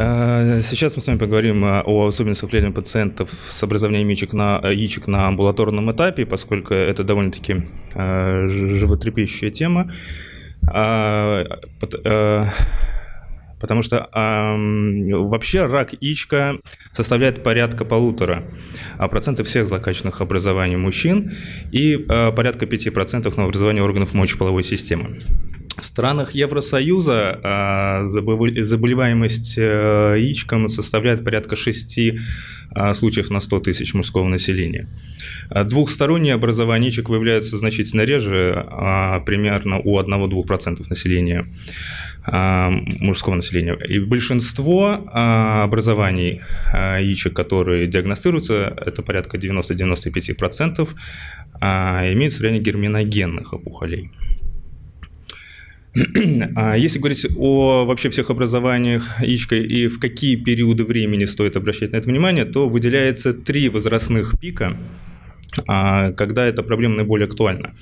А, сейчас мы с вами поговорим о особенностях влияния пациентов с образованием яичек на, яичек на амбулаторном этапе, поскольку это довольно-таки а, животрепещущая тема. А, потому что э, вообще рак яичка составляет порядка полутора процентов всех злокачественных образований мужчин и э, порядка процентов на образование органов мочеполовой системы. В странах Евросоюза а, заболеваемость э, яичком составляет порядка 6 а, случаев на 100 тысяч мужского населения. А, Двухсторонние образования яичек выявляются значительно реже, примерно у 1-2% населения мужского населения. И большинство образований яичек, которые диагностируются, это порядка 90-95%, имеют среди герминогенных опухолей. А если говорить о вообще всех образованиях яичка и в какие периоды времени стоит обращать на это внимание, то выделяется три возрастных пика, а, когда эта проблема наиболее актуальна.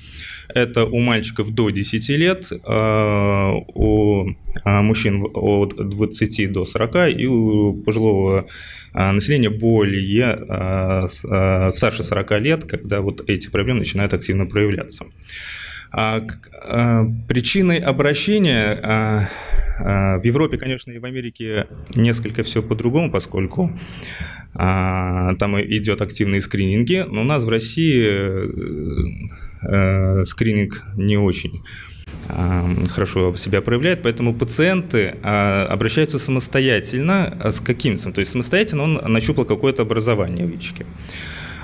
Это у мальчиков до 10 лет, а, у мужчин от 20 до 40 и у пожилого населения более старше 40 лет, когда вот эти проблемы начинают активно проявляться. А, а Причиной обращения а, а, в Европе, конечно, и в Америке несколько все по-другому, поскольку там идет активные скрининги, но у нас в России э, э, скрининг не очень хорошо себя проявляет, поэтому пациенты обращаются самостоятельно с каким-то, то есть самостоятельно он нащупал какое-то образование в яичке.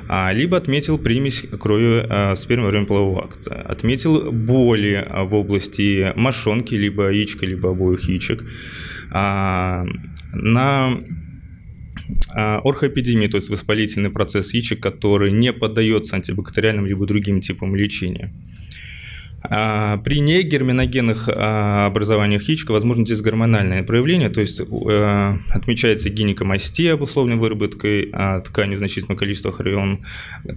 А, либо отметил примесь крови а, спермы во время полового акта, отметил боли а, в области мошонки, либо яичка, либо обоих яичек, на орхоэпидемии, то есть воспалительный процесс яичек, который не поддается антибактериальным либо другим типам лечения. А, при негерминогенных а, образованиях яичка возможно дисгормональное проявление, то есть э, отмечается гинекомастия, обусловленная выработкой а, тканью значительного количества хорион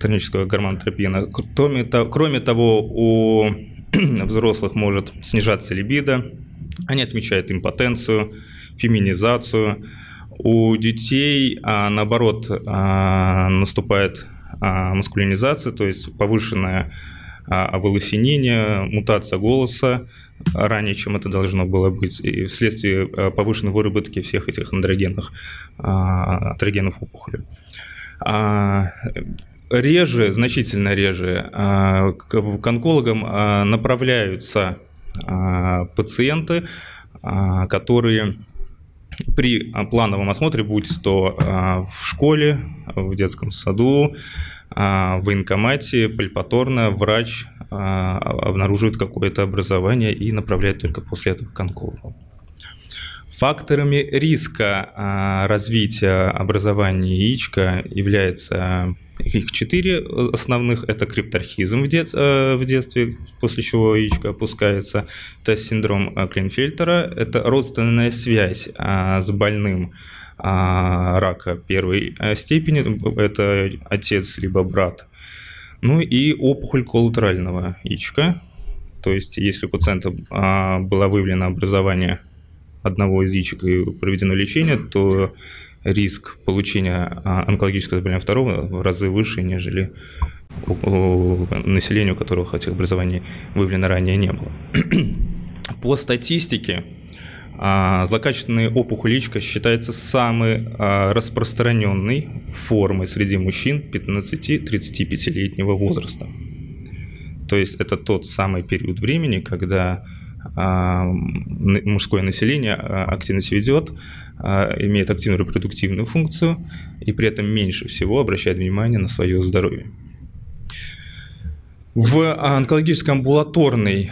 тонического гормона тропина. Кроме того, у взрослых может снижаться либидо, они отмечают импотенцию, феминизацию. У детей, наоборот, наступает маскулинизация, то есть повышенная а оволосенение, мутация голоса ранее, чем это должно было быть, и вследствие а, повышенной выработки всех этих андрогенных, а, андрогенов опухоли а, реже, значительно реже к онкологам направляются пациенты, которые при плановом осмотре, будь то в школе, в детском саду, а, в военкомате пальпаторно врач а, обнаруживает какое-то образование и направляет только после этого к онкологу. Факторами риска а, развития образования яичка является их четыре э, основных – это крипторхизм в, дет, э, в детстве, после чего яичко опускается, это синдром э, Клинфельтера, это родственная связь а, с больным а, рака первой степени, это отец либо брат, ну и опухоль коллатерального яичка, то есть если у пациента а, была выявлено образование – одного из яичек и проведено лечение, то риск получения а, онкологического заболевания второго в разы выше, нежели у населения, у которого этих образование выявлено ранее не было. По статистике, а, злокачественные опухоли яичка считается самой а, распространенной формой среди мужчин 15-35-летнего возраста. То есть это тот самый период времени, когда а, мужское население а, активность ведет, а, имеет активную репродуктивную функцию и при этом меньше всего обращает внимание на свое здоровье. В онкологической амбулаторной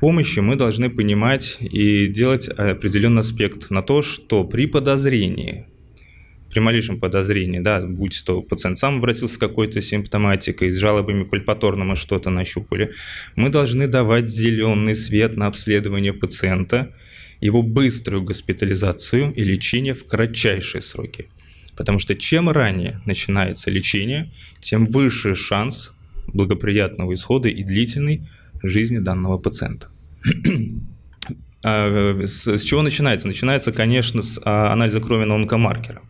помощи мы должны понимать и делать определенный аспект на то, что при подозрении при малейшем подозрении, да, будь то пациент сам обратился с какой-то симптоматикой, с жалобами пальпаторно мы что-то нащупали, мы должны давать зеленый свет на обследование пациента, его быструю госпитализацию и лечение в кратчайшие сроки. Потому что чем ранее начинается лечение, тем выше шанс благоприятного исхода и длительной жизни данного пациента. Э, с, с чего начинается? Начинается, конечно, с а, анализа крови на онкомаркера.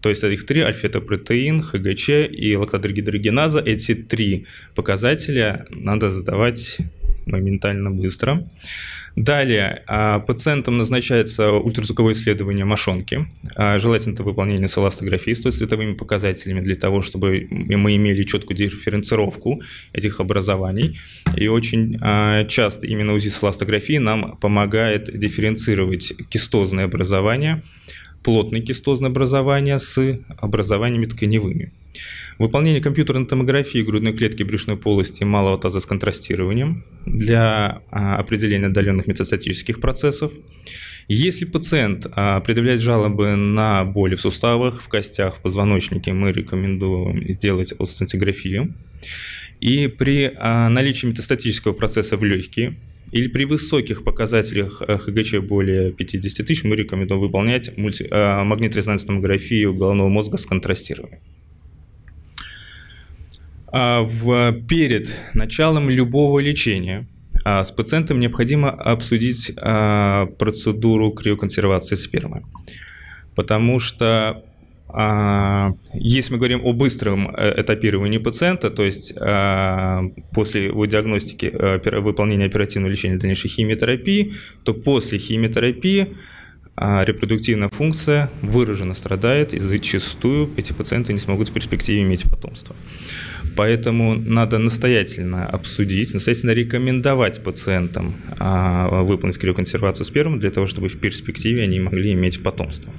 То есть их три, альфетопротеин, ХГЧ и лактодригидрогеназа, эти три показателя надо задавать моментально быстро. Далее а, пациентам назначается ультразвуковое исследование мошонки. А, желательно это выполнение с с цветовыми показателями для того, чтобы мы имели четкую дифференцировку этих образований. И очень а, часто именно УЗИ с нам помогает дифференцировать кистозные образования, плотные кистозные образования с образованиями тканевыми. Выполнение компьютерной томографии грудной клетки брюшной полости малого таза с контрастированием для а, определения отдаленных метастатических процессов. Если пациент а, предъявляет жалобы на боли в суставах, в костях, в позвоночнике, мы рекомендуем сделать остеонтиграфию. И при а, наличии метастатического процесса в легкие или при высоких показателях ХГЧ более 50 тысяч мы рекомендуем выполнять мульти... магнитно-резонансную томографию головного мозга с контрастированием. А, в, перед началом любого лечения а, с пациентом необходимо обсудить а, процедуру криоконсервации спермы, потому что если мы говорим о быстром э, этапировании пациента, то есть после его диагностики э, выполнения оперативного лечения дальнейшей химиотерапии, то после химиотерапии репродуктивная функция выраженно страдает, и зачастую эти пациенты не смогут в перспективе иметь потомство. Поэтому надо настоятельно обсудить, настоятельно рекомендовать пациентам а, выполнить криоконсервацию спермы для того, чтобы в перспективе они могли иметь потомство.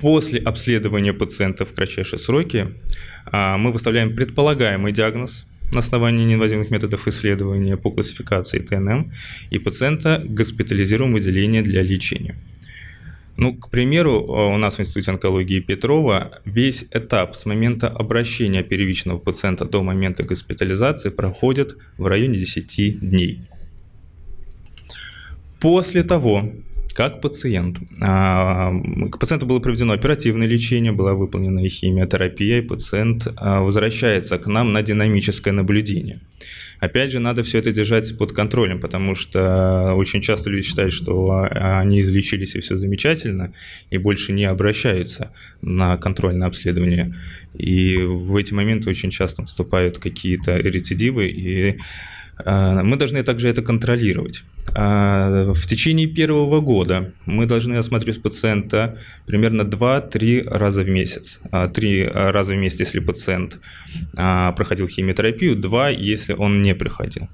После обследования пациента в кратчайшие сроки а, мы выставляем предполагаемый диагноз на основании неинвазивных методов исследования по классификации ТНМ и пациента госпитализируем в отделение для лечения. Ну, к примеру, э, у нас в Институте онкологии Петрова весь этап с момента обращения первичного пациента до момента госпитализации проходит в районе 10 дней. После того, как пациент, а, к пациенту было проведено оперативное лечение, была выполнена и химиотерапия, и пациент а, возвращается к нам на динамическое наблюдение – Опять же, надо все это держать под контролем, потому что э, очень часто люди считают, что э, они излечились и все замечательно, и больше не обращаются на контрольное обследование. И в эти моменты очень часто наступают какие-то рецидивы, и э, мы должны также это контролировать. А, в течение первого года мы должны осмотреть пациента примерно 2-3 раза в месяц. А, три раза в месяц, если пациент а, проходил химиотерапию, два, если он не приходил.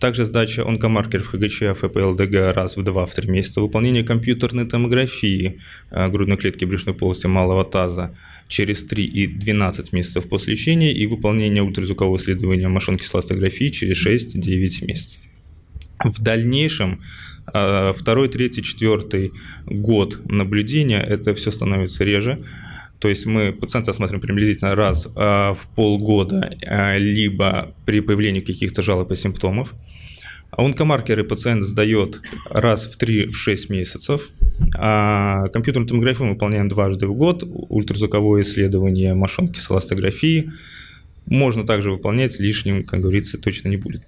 Также сдача онкомаркеров ХГЧ, ФПЛДГ раз в 2-3 месяца, выполнение компьютерной томографии грудной клетки брюшной полости малого таза через 3 и 12 месяцев после лечения и выполнение ультразвукового исследования мошонки сластографии через 6-9 месяцев. В дальнейшем э, второй, третий, четвертый год наблюдения это все становится реже. То есть мы пациента осматриваем приблизительно раз э, в полгода, э, либо при появлении каких-то жалоб и симптомов. Онкомаркеры пациент сдает раз в 3-6 в месяцев. А компьютерную томографию мы выполняем дважды в год, ультразвуковое исследование машинки с эластографии. Можно также выполнять, лишним, как говорится, точно не будет.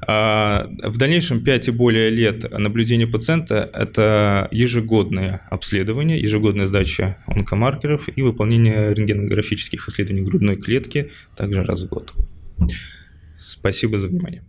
А, в дальнейшем 5 и более лет наблюдения пациента – это ежегодное обследование, ежегодная сдача онкомаркеров и выполнение рентгенографических исследований грудной клетки также раз в год. Спасибо за внимание.